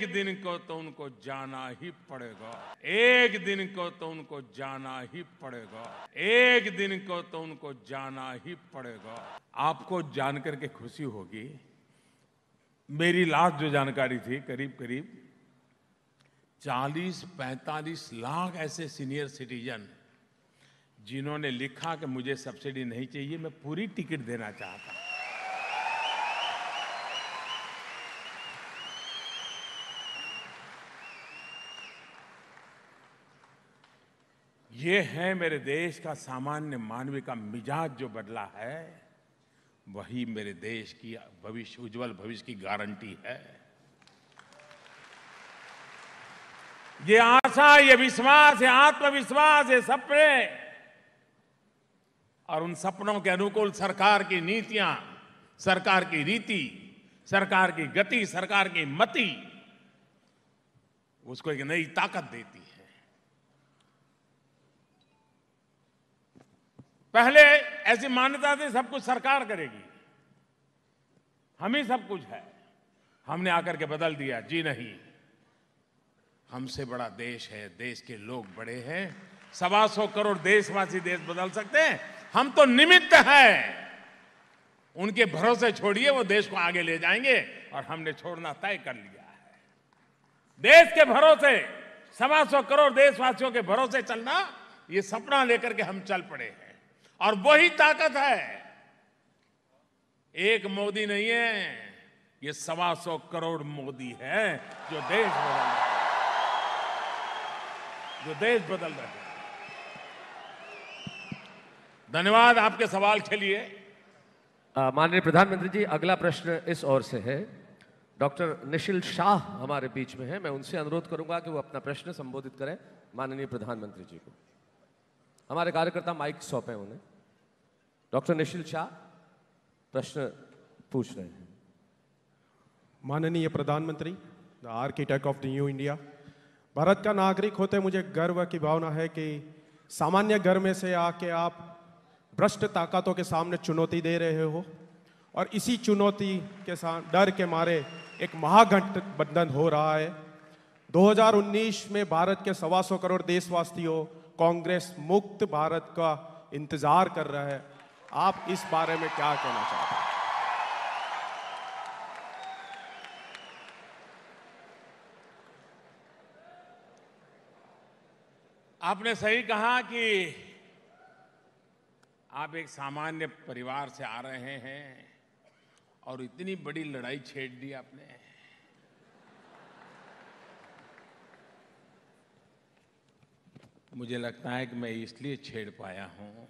एक दिन को तो उनको जाना ही पड़ेगा एक दिन को तो उनको जाना ही पड़ेगा एक दिन को तो उनको जाना ही पड़ेगा आपको जानकर के खुशी होगी मेरी लास्ट जो जानकारी थी करीब करीब 40-45 लाख ऐसे सीनियर सिटीजन जिन्होंने लिखा कि मुझे सब्सिडी नहीं चाहिए मैं पूरी टिकट देना चाहता ये है मेरे देश का सामान्य मानवीय का मिजाज जो बदला है वही मेरे देश की भविष्य उज्जवल भविष्य की गारंटी है ये आशा ये विश्वास ये आत्मविश्वास ये सपने और उन सपनों के अनुकूल सरकार की नीतियां सरकार की रीति सरकार की गति सरकार की मति उसको एक नई ताकत देती है पहले ऐसी मान्यता थी सब कुछ सरकार करेगी हम ही सब कुछ है हमने आकर के बदल दिया जी नहीं हमसे बड़ा देश है देश के लोग बड़े हैं सवा सौ करोड़ देशवासी देश बदल सकते हैं हम तो निमित्त हैं उनके भरोसे छोड़िए वो देश को आगे ले जाएंगे और हमने छोड़ना तय कर लिया है देश के भरोसे सवा सौ करोड़ देशवासियों के भरोसे चलना ये सपना लेकर के हम चल पड़े हैं और वही ताकत है एक मोदी नहीं है ये सवा सौ करोड़ मोदी है जो देश बदल रहे हैं जो देश बदल रहे हैं धन्यवाद आपके सवाल के लिए माननीय प्रधानमंत्री जी अगला प्रश्न इस ओर से है डॉक्टर निशिल शाह हमारे बीच में है मैं उनसे अनुरोध करूंगा कि वो अपना प्रश्न संबोधित करें माननीय प्रधानमंत्री जी को हमारे कार्यकर्ता माइक सौंपे उन्हें डॉक्टर निशिल शाह प्रश्न पूछ रहे हैं माननीय प्रधानमंत्री the architect of the new India भारत का नागरिक होते मुझे गर्व की भावना है कि सामान्य घर में से आके आप भ्रष्ट ताकतों के सामने चुनौती दे रहे हो और इसी चुनौती के साथ डर के मारे एक महागठबंधन हो रहा है 2019 में भारत के सवा सौ करोड़ देशवासियों कांग्रेस मुक्त भारत का इंतजार कर रहा है आप इस बारे में क्या कहना चाहते हैं आपने सही कहा कि आप एक सामान्य परिवार से आ रहे हैं और इतनी बड़ी लड़ाई छेड़ दी आपने मुझे लगता है कि मैं इसलिए छेड़ पाया हूं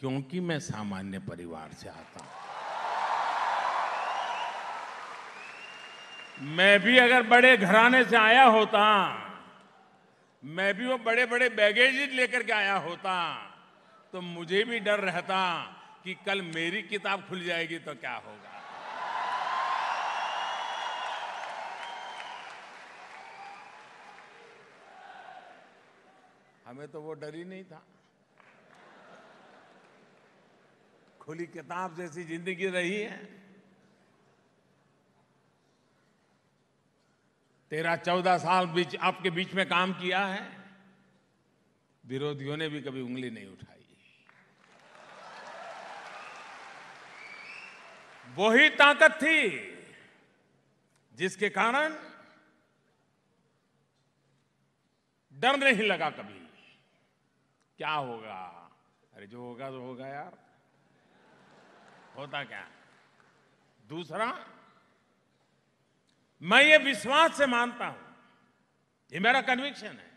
क्योंकि मैं सामान्य परिवार से आता हूं मैं भी अगर बड़े घराने से आया होता मैं भी वो बड़े बड़े बैगेज लेकर के आया होता तो मुझे भी डर रहता कि कल मेरी किताब खुल जाएगी तो क्या होगा हमें तो वो डर ही नहीं था खुली किताब जैसी जिंदगी रही है तेरह चौदह साल बीच आपके बीच में काम किया है विरोधियों ने भी कभी उंगली नहीं उठाई वही ताकत थी जिसके कारण डर नहीं लगा कभी क्या होगा अरे जो होगा तो होगा यार होता क्या दूसरा मैं ये विश्वास से मानता हूं ये मेरा कन्विक्शन है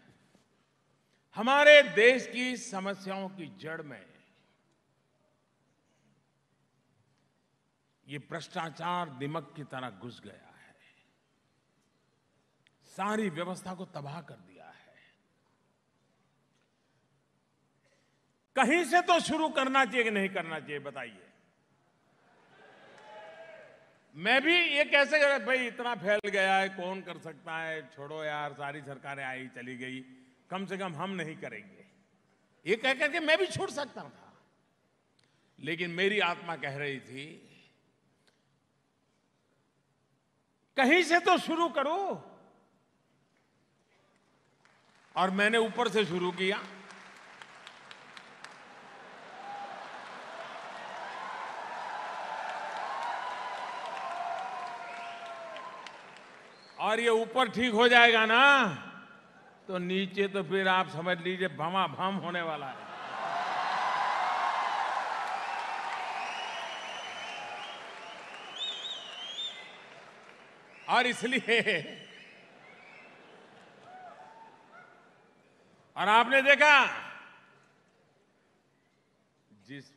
हमारे देश की समस्याओं की जड़ में ये भ्रष्टाचार दिमक की तरह घुस गया है सारी व्यवस्था को तबाह कर दिया है कहीं से तो शुरू करना चाहिए कि नहीं करना चाहिए बताइए मैं भी ये कैसे भाई इतना फैल गया है कौन कर सकता है छोड़ो यार सारी सरकारें आई चली गई कम से कम हम नहीं करेंगे ये कह करके मैं भी छूट सकता था लेकिन मेरी आत्मा कह रही थी कहीं से तो शुरू करो और मैंने ऊपर से शुरू किया और ये ऊपर ठीक हो जाएगा ना तो नीचे तो फिर आप समझ लीजिए भमा भम होने वाला है और इसलिए और आपने देखा जिस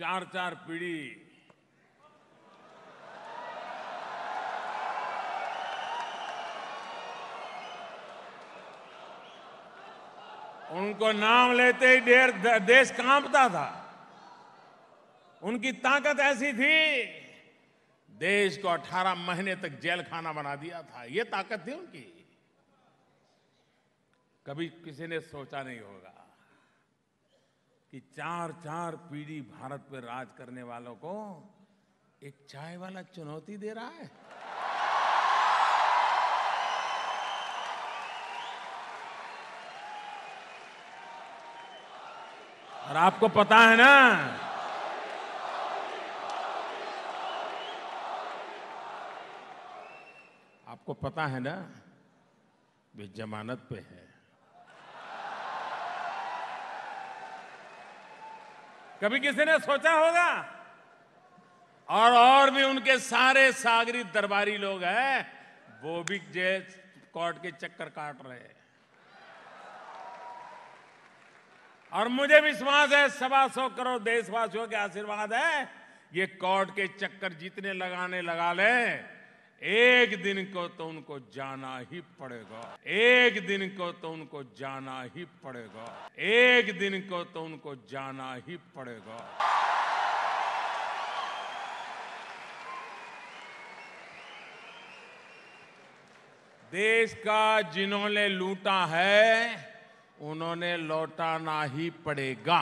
चार चार पीढ़ी उनको नाम लेते ही देर देश कांपता था उनकी ताकत ऐसी थी देश को 18 महीने तक जेल खाना बना दिया था ये ताकत थी उनकी कभी किसी ने सोचा नहीं होगा कि चार चार पीढ़ी भारत पर राज करने वालों को एक चाय वाला चुनौती दे रहा है और आपको पता है ना आपको पता है ना वे जमानत पे है कभी किसी ने सोचा होगा और और भी उनके सारे सागरी दरबारी लोग हैं वो भी जेल कोर्ट के चक्कर काट रहे हैं और मुझे विश्वास है सवा सौ करोड़ देशवासियों के आशीर्वाद है ये कोर्ट के चक्कर जितने लगाने लगा ले एक दिन को तो उनको जाना ही पड़ेगा एक दिन को तो उनको जाना ही पड़ेगा एक दिन को तो उनको जाना ही पड़ेगा देश का जिन्होंने लूटा है उन्होंने लौटाना ही पड़ेगा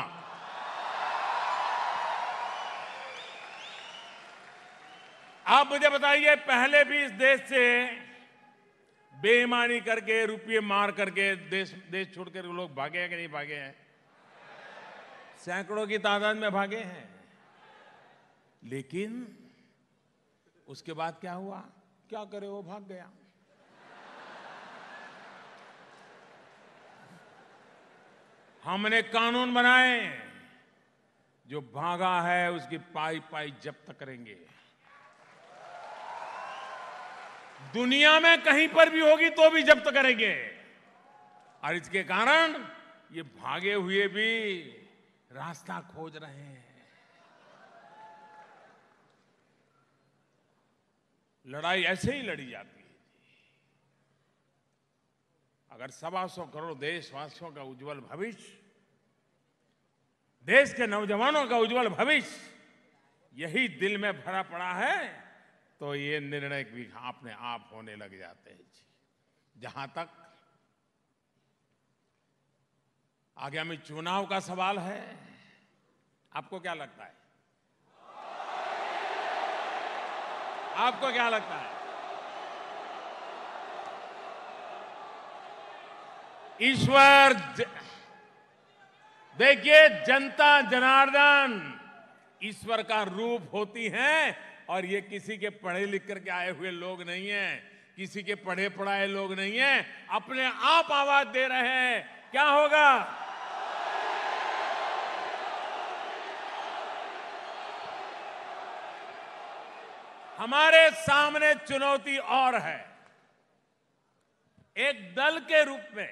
आप मुझे बताइए पहले भी इस देश से बेईमानी करके रुपये मार करके देश देश छोड़कर लोग भागे हैं कि नहीं भागे हैं सैकड़ों की तादाद में भागे हैं लेकिन उसके बाद क्या हुआ क्या करे वो भाग गया हमने कानून बनाए जो भागा है उसकी पाई पाई जब्त करेंगे दुनिया में कहीं पर भी होगी तो भी जब्त करेंगे और इसके कारण ये भागे हुए भी रास्ता खोज रहे हैं लड़ाई ऐसे ही लड़ी जाती है अगर सवा सौ करोड़ देशवासियों का उज्जवल भविष्य देश के नौजवानों का उज्जवल भविष्य यही दिल में भरा पड़ा है तो ये निर्णय भी अपने आप होने लग जाते हैं जहां तक आगामी चुनाव का सवाल है आपको क्या लगता है आपको क्या लगता है ईश्वर देखिए जनता जनार्दन ईश्वर का रूप होती है और ये किसी के पढ़े लिख करके आए हुए लोग नहीं है किसी के पढ़े पढ़ाए लोग नहीं है अपने आप आवाज दे रहे हैं क्या होगा हमारे सामने चुनौती और है एक दल के रूप में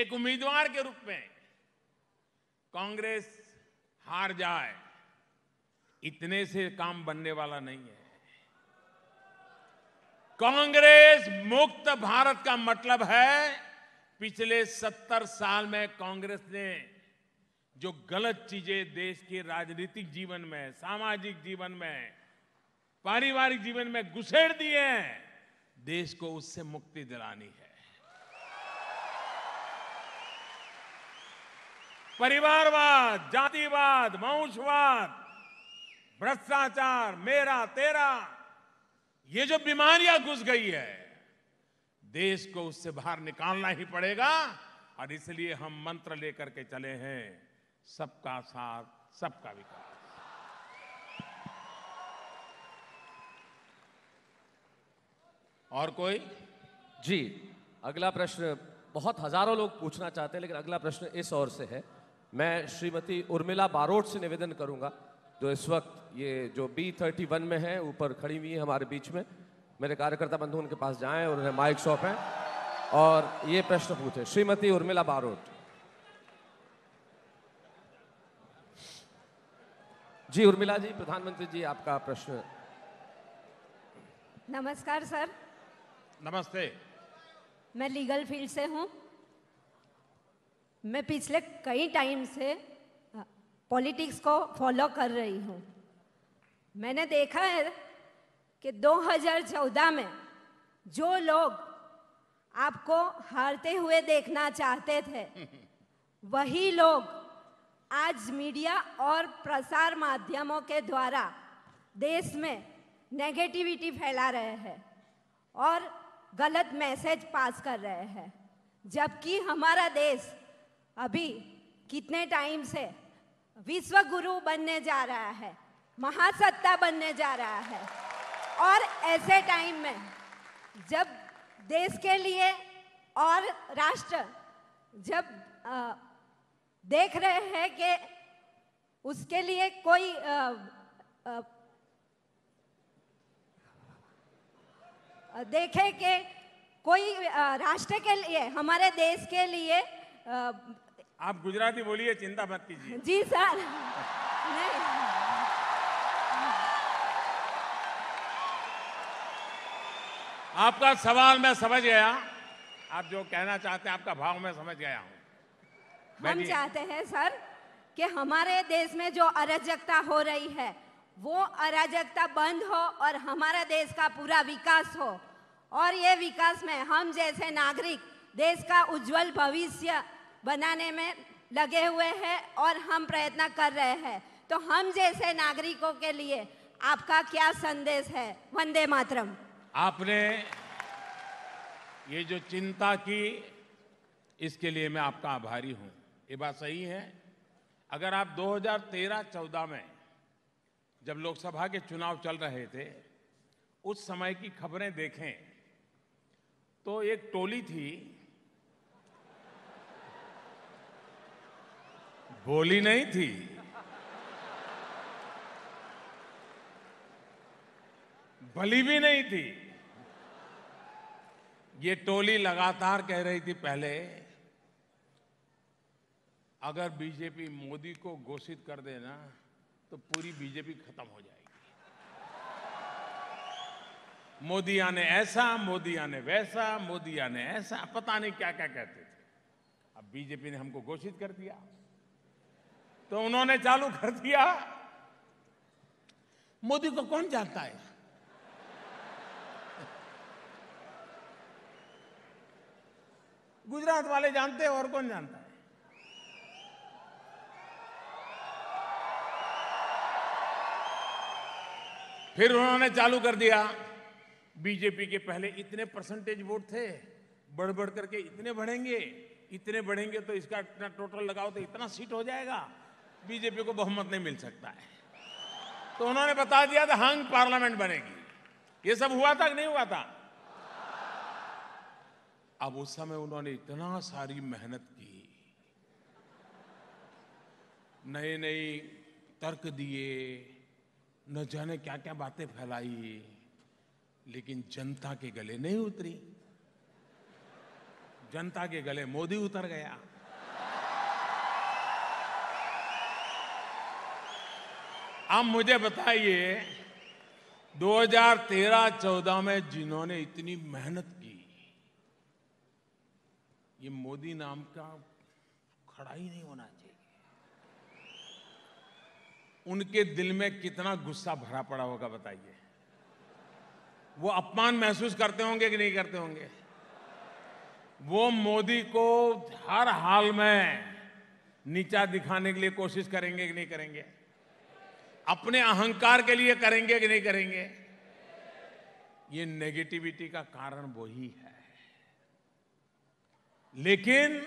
एक उम्मीदवार के रूप में कांग्रेस हार जाए इतने से काम बनने वाला नहीं है कांग्रेस मुक्त भारत का मतलब है पिछले सत्तर साल में कांग्रेस ने जो गलत चीजें देश के राजनीतिक जीवन में सामाजिक जीवन में पारिवारिक जीवन में घुसेड़ दिए हैं देश को उससे मुक्ति दिलानी है परिवारवाद जातिवाद वंशवाद भ्रष्टाचार मेरा तेरा ये जो बीमारियां घुस गई है देश को उससे बाहर निकालना ही पड़ेगा और इसलिए हम मंत्र लेकर के चले हैं सबका साथ सबका विकास और कोई जी अगला प्रश्न बहुत हजारों लोग पूछना चाहते हैं लेकिन अगला प्रश्न इस ओर से है मैं श्रीमती उर्मिला बारोट से निवेदन करूंगा जो इस वक्त ये जो बी थर्टी वन में है ऊपर खड़ी हुई है हमारे बीच में मेरे कार्यकर्ता बंधु उनके पास जाएं और उन्हें माइक है और ये प्रश्न पूछे श्रीमती उर्मिला बारोट जी उर्मिला जी प्रधानमंत्री जी आपका प्रश्न नमस्कार सर नमस्ते मैं लीगल फील्ड से हूँ मैं पिछले कई टाइम से पॉलिटिक्स को फॉलो कर रही हूँ मैंने देखा है कि 2014 में जो लोग आपको हारते हुए देखना चाहते थे वही लोग आज मीडिया और प्रसार माध्यमों के द्वारा देश में नेगेटिविटी फैला रहे हैं और गलत मैसेज पास कर रहे हैं जबकि हमारा देश अभी कितने टाइम से विश्व गुरु बनने जा रहा है महासत्ता बनने जा रहा है और ऐसे टाइम में जब देश के लिए और राष्ट्र जब आ, देख रहे हैं कि उसके लिए कोई आ, आ, देखे कि कोई राष्ट्र के लिए हमारे देश के लिए आप गुजराती बोलिए चिंता मत कीजिए जी सर आपका सवाल मैं समझ गया आप जो कहना चाहते हैं आपका भाव मैं समझ गया हूँ हम चाहते हैं सर कि हमारे देश में जो अराजकता हो रही है वो अराजकता बंद हो और हमारा देश का पूरा विकास हो और ये विकास में हम जैसे नागरिक देश का उज्जवल भविष्य बनाने में लगे हुए हैं और हम प्रयत्न कर रहे हैं तो हम जैसे नागरिकों के लिए आपका क्या संदेश है वंदे मातरम आपने ये जो चिंता की इसके लिए मैं आपका आभारी हूं ये बात सही है अगर आप 2013-14 में जब लोकसभा के चुनाव चल रहे थे उस समय की खबरें देखें तो एक टोली थी बोली नहीं थी भली भी नहीं थी ये टोली लगातार कह रही थी पहले अगर बीजेपी मोदी को घोषित कर देना तो पूरी बीजेपी खत्म हो जाएगी मोदिया ने ऐसा मोदिया ने वैसा मोदिया ने ऐसा पता नहीं क्या क्या कहते थे अब बीजेपी ने हमको घोषित कर दिया तो उन्होंने चालू कर दिया मोदी को कौन जानता है गुजरात वाले जानते हैं और कौन जानता है फिर उन्होंने चालू कर दिया बीजेपी के पहले इतने परसेंटेज वोट थे बढ़ बढ़ करके इतने बढ़ेंगे इतने बढ़ेंगे तो इसका इतना टोटल लगाओ तो इतना सीट हो जाएगा बीजेपी को बहुमत नहीं मिल सकता है तो उन्होंने बता दिया था हंग पार्लियामेंट बनेगी ये सब हुआ था कि नहीं हुआ था अब उस समय उन्होंने इतना सारी मेहनत की नए नए तर्क दिए न जाने क्या क्या बातें फैलाई लेकिन जनता के गले नहीं उतरी जनता के गले मोदी उतर गया अब मुझे बताइए 2013-14 में जिन्होंने इतनी मेहनत की ये मोदी नाम का खड़ा ही नहीं होना चाहिए उनके दिल में कितना गुस्सा भरा पड़ा होगा बताइए वो अपमान महसूस करते होंगे कि नहीं करते होंगे वो मोदी को हर हाल में नीचा दिखाने के लिए कोशिश करेंगे कि नहीं करेंगे अपने अहंकार के लिए करेंगे कि नहीं करेंगे ये नेगेटिविटी का कारण वही है लेकिन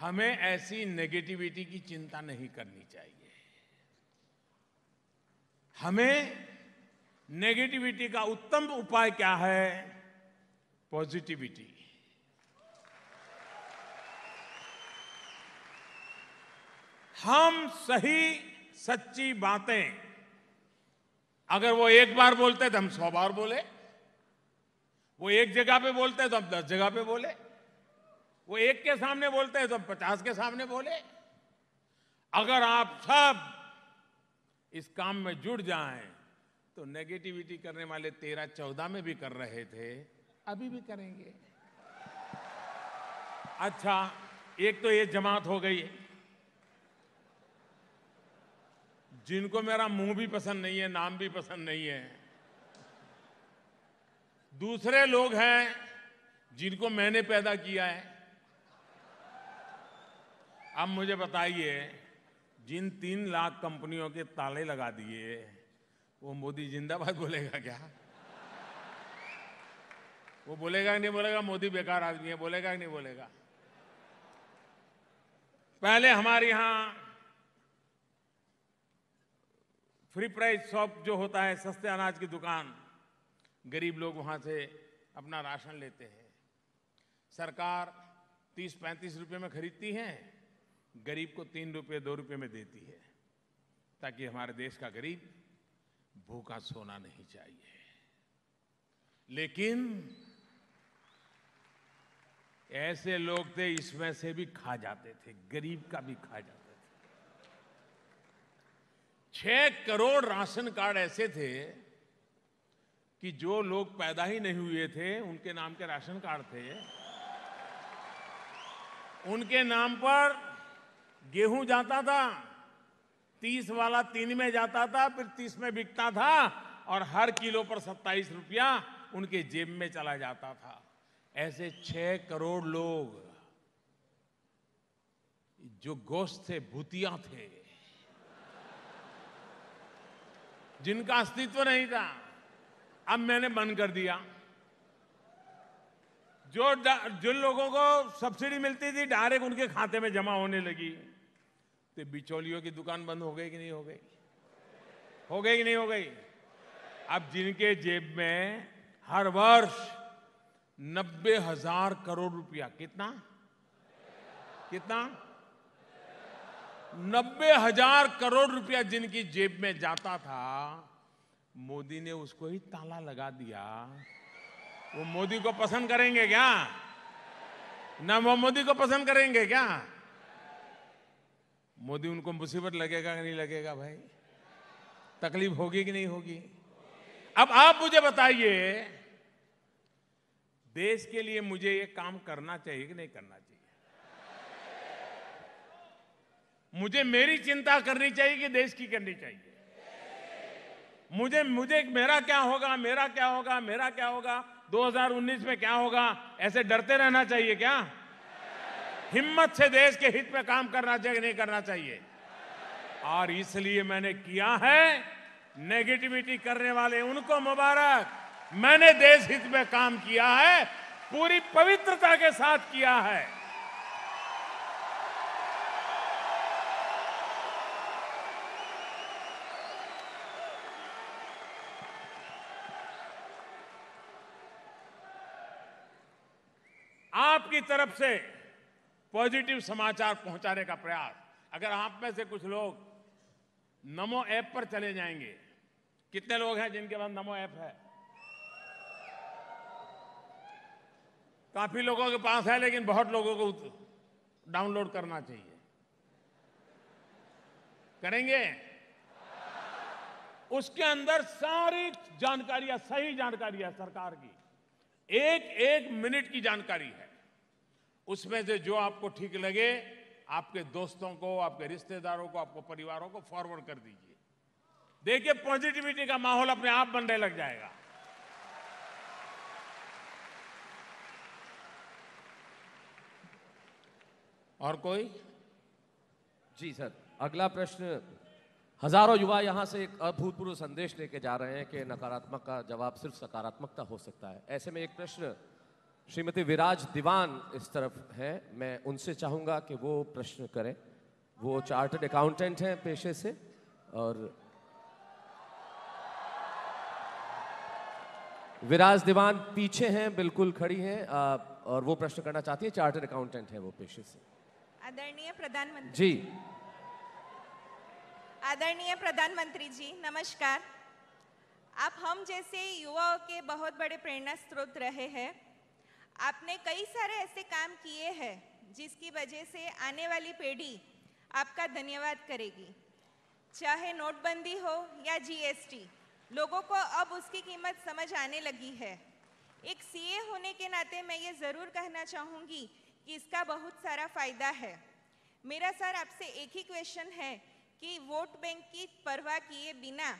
हमें ऐसी नेगेटिविटी की चिंता नहीं करनी चाहिए हमें नेगेटिविटी का उत्तम उपाय क्या है पॉजिटिविटी हम सही सच्ची बातें अगर वो एक बार बोलते तो हम सौ बार बोले वो एक जगह पे बोलते तो हम दस जगह पे बोले वो एक के सामने बोलते हैं तो हम पचास के सामने बोले अगर आप सब इस काम में जुड़ जाएं तो नेगेटिविटी करने वाले तेरह चौदह में भी कर रहे थे अभी भी करेंगे अच्छा एक तो ये जमात हो गई है जिनको मेरा मुंह भी पसंद नहीं है नाम भी पसंद नहीं है दूसरे लोग हैं जिनको मैंने पैदा किया है अब मुझे बताइए जिन तीन लाख कंपनियों के ताले लगा दिए वो मोदी जिंदाबाद बोलेगा क्या वो बोलेगा नहीं बोलेगा मोदी बेकार आदमी है बोलेगा नहीं बोलेगा पहले हमारे यहां फ्री प्राइस शॉप जो होता है सस्ते अनाज की दुकान गरीब लोग वहाँ से अपना राशन लेते हैं सरकार तीस पैंतीस रुपये में खरीदती है गरीब को तीन रुपये दो रुपये में देती है ताकि हमारे देश का गरीब भूखा सोना नहीं चाहिए लेकिन ऐसे लोग थे इसमें से भी खा जाते थे गरीब का भी खा जाते छह करोड़ राशन कार्ड ऐसे थे कि जो लोग पैदा ही नहीं हुए थे उनके नाम के राशन कार्ड थे उनके नाम पर गेहूं जाता था तीस वाला तीन में जाता था फिर तीस में बिकता था और हर किलो पर सत्ताईस रुपया उनके जेब में चला जाता था ऐसे छह करोड़ लोग जो गोश्त थे भूतिया थे जिनका अस्तित्व नहीं था अब मैंने बंद कर दिया जो जिन लोगों को सब्सिडी मिलती थी डायरेक्ट उनके खाते में जमा होने लगी तो बिचौलियों की दुकान बंद हो गई कि नहीं हो गई हो गई कि नहीं हो गई अब जिनके जेब में हर वर्ष नब्बे हजार करोड़ रुपया कितना कितना नब्बे हजार करोड़ रुपया जिनकी जेब में जाता था मोदी ने उसको ही ताला लगा दिया वो मोदी को पसंद करेंगे क्या ना वो मोदी को पसंद करेंगे क्या मोदी उनको मुसीबत लगेगा कि नहीं लगेगा भाई तकलीफ होगी कि नहीं होगी अब आप मुझे बताइए देश के लिए मुझे ये काम करना चाहिए कि नहीं करना चाहिए मुझे मेरी चिंता करनी चाहिए कि देश की करनी चाहिए मुझे मुझे मेरा क्या होगा मेरा क्या होगा मेरा क्या होगा 2019 में क्या होगा ऐसे डरते रहना चाहिए क्या हिम्मत से देश के हित में काम करना चाहिए नहीं करना चाहिए और इसलिए मैंने किया है नेगेटिविटी करने वाले उनको मुबारक मैंने देश हित में काम किया है पूरी पवित्रता के साथ किया है की तरफ से पॉजिटिव समाचार पहुंचाने का प्रयास अगर आप में से कुछ लोग नमो ऐप पर चले जाएंगे कितने लोग हैं जिनके पास नमो ऐप है काफी लोगों के पास है लेकिन बहुत लोगों को डाउनलोड करना चाहिए करेंगे उसके अंदर सारी जानकारियां सही जानकारियां सरकार की एक एक मिनट की जानकारी है उसमें से जो आपको ठीक लगे आपके दोस्तों को आपके रिश्तेदारों को आपको परिवारों को फॉरवर्ड कर दीजिए देखिए पॉजिटिविटी का माहौल अपने आप बनने लग जाएगा और कोई जी सर अगला प्रश्न हजारों युवा यहां से एक अभूतपूर्व संदेश लेके जा रहे हैं कि नकारात्मक का जवाब सिर्फ सकारात्मकता हो सकता है ऐसे में एक प्रश्न श्रीमती विराज दीवान इस तरफ हैं मैं उनसे चाहूँगा कि वो प्रश्न करें वो चार्टर्ड अकाउंटेंट हैं पेशे से और विराज दीवान पीछे हैं बिल्कुल खड़ी हैं और वो प्रश्न करना चाहती है चार्टर्ड अकाउंटेंट हैं वो पेशे से आदरणीय प्रधानमंत्री जी आदरणीय प्रधानमंत्री जी नमस्कार आप हम जैसे युवाओं के बहुत बड़े प्रेरणा स्रोत रहे हैं आपने कई सारे ऐसे काम किए हैं जिसकी वजह से आने वाली पीढ़ी आपका धन्यवाद करेगी चाहे नोटबंदी हो या जीएसटी लोगों को अब उसकी कीमत समझ आने लगी है एक सीए होने के नाते मैं ये ज़रूर कहना चाहूँगी कि इसका बहुत सारा फ़ायदा है मेरा सर आपसे एक ही क्वेश्चन है कि वोट बैंक की परवाह किए बिना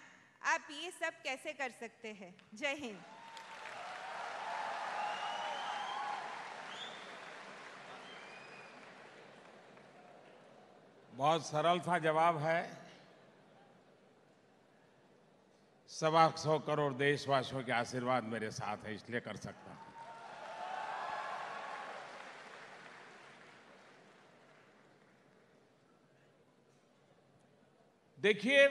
आप ये सब कैसे कर सकते हैं जय हिंद बहुत सरल सा जवाब है सवा सौ करोड़ देशवासियों के आशीर्वाद मेरे साथ है इसलिए कर सकता हूं देखिए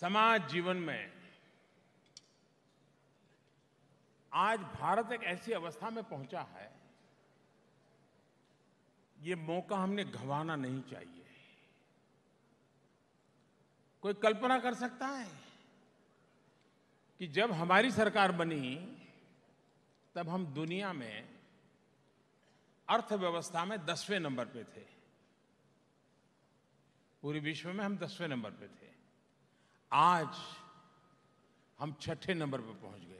समाज जीवन में आज भारत एक ऐसी अवस्था में पहुंचा है ये मौका हमने गंवाना नहीं चाहिए कोई कल्पना कर सकता है कि जब हमारी सरकार बनी तब हम दुनिया में अर्थव्यवस्था में दसवें नंबर पे थे पूरे विश्व में हम दसवें नंबर पे थे आज हम छठे नंबर पर पहुंच गए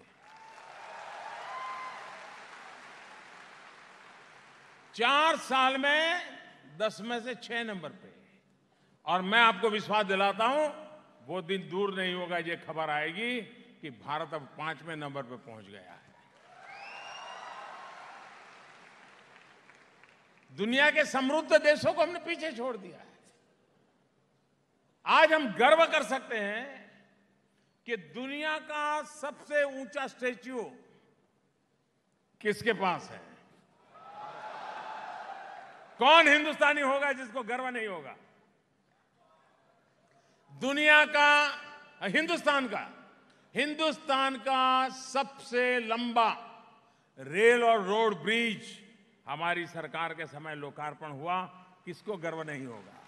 चार साल में दस में से छह नंबर पे और मैं आपको विश्वास दिलाता हूं वो दिन दूर नहीं होगा ये खबर आएगी कि भारत अब पांचवें नंबर पे पहुंच गया है दुनिया के समृद्ध देशों को हमने पीछे छोड़ दिया है आज हम गर्व कर सकते हैं कि दुनिया का सबसे ऊंचा स्टेच्यू किसके पास है कौन हिंदुस्तानी होगा जिसको गर्व नहीं होगा दुनिया का हिंदुस्तान का हिंदुस्तान का सबसे लंबा रेल और रोड ब्रिज हमारी सरकार के समय लोकार्पण हुआ किसको गर्व नहीं होगा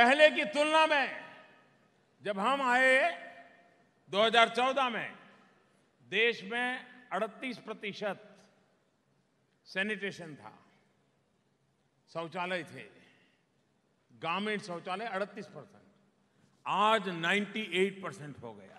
पहले की तुलना में जब हम आए 2014 में देश में 38 प्रतिशत सैनिटेशन था शौचालय थे ग्रामीण शौचालय 38 परसेंट आज 98 परसेंट हो गया